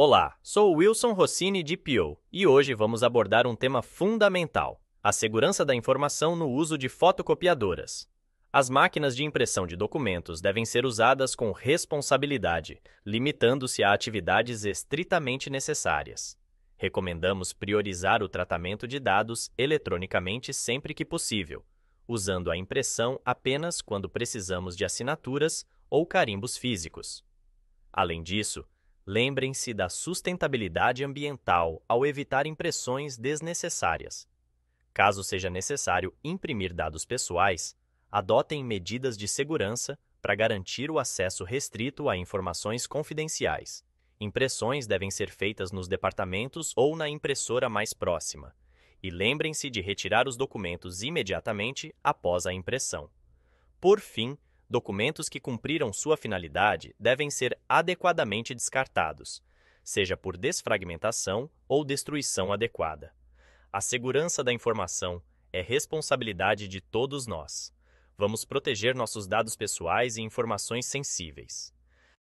Olá, sou Wilson Rossini de Pio e hoje vamos abordar um tema fundamental: a segurança da informação no uso de fotocopiadoras. As máquinas de impressão de documentos devem ser usadas com responsabilidade, limitando-se a atividades estritamente necessárias. Recomendamos priorizar o tratamento de dados eletronicamente sempre que possível, usando a impressão apenas quando precisamos de assinaturas ou carimbos físicos. Além disso, Lembrem-se da sustentabilidade ambiental ao evitar impressões desnecessárias. Caso seja necessário imprimir dados pessoais, adotem medidas de segurança para garantir o acesso restrito a informações confidenciais. Impressões devem ser feitas nos departamentos ou na impressora mais próxima. E lembrem-se de retirar os documentos imediatamente após a impressão. Por fim, documentos que cumpriram sua finalidade devem ser adequadamente descartados, seja por desfragmentação ou destruição adequada. A segurança da informação é responsabilidade de todos nós. Vamos proteger nossos dados pessoais e informações sensíveis.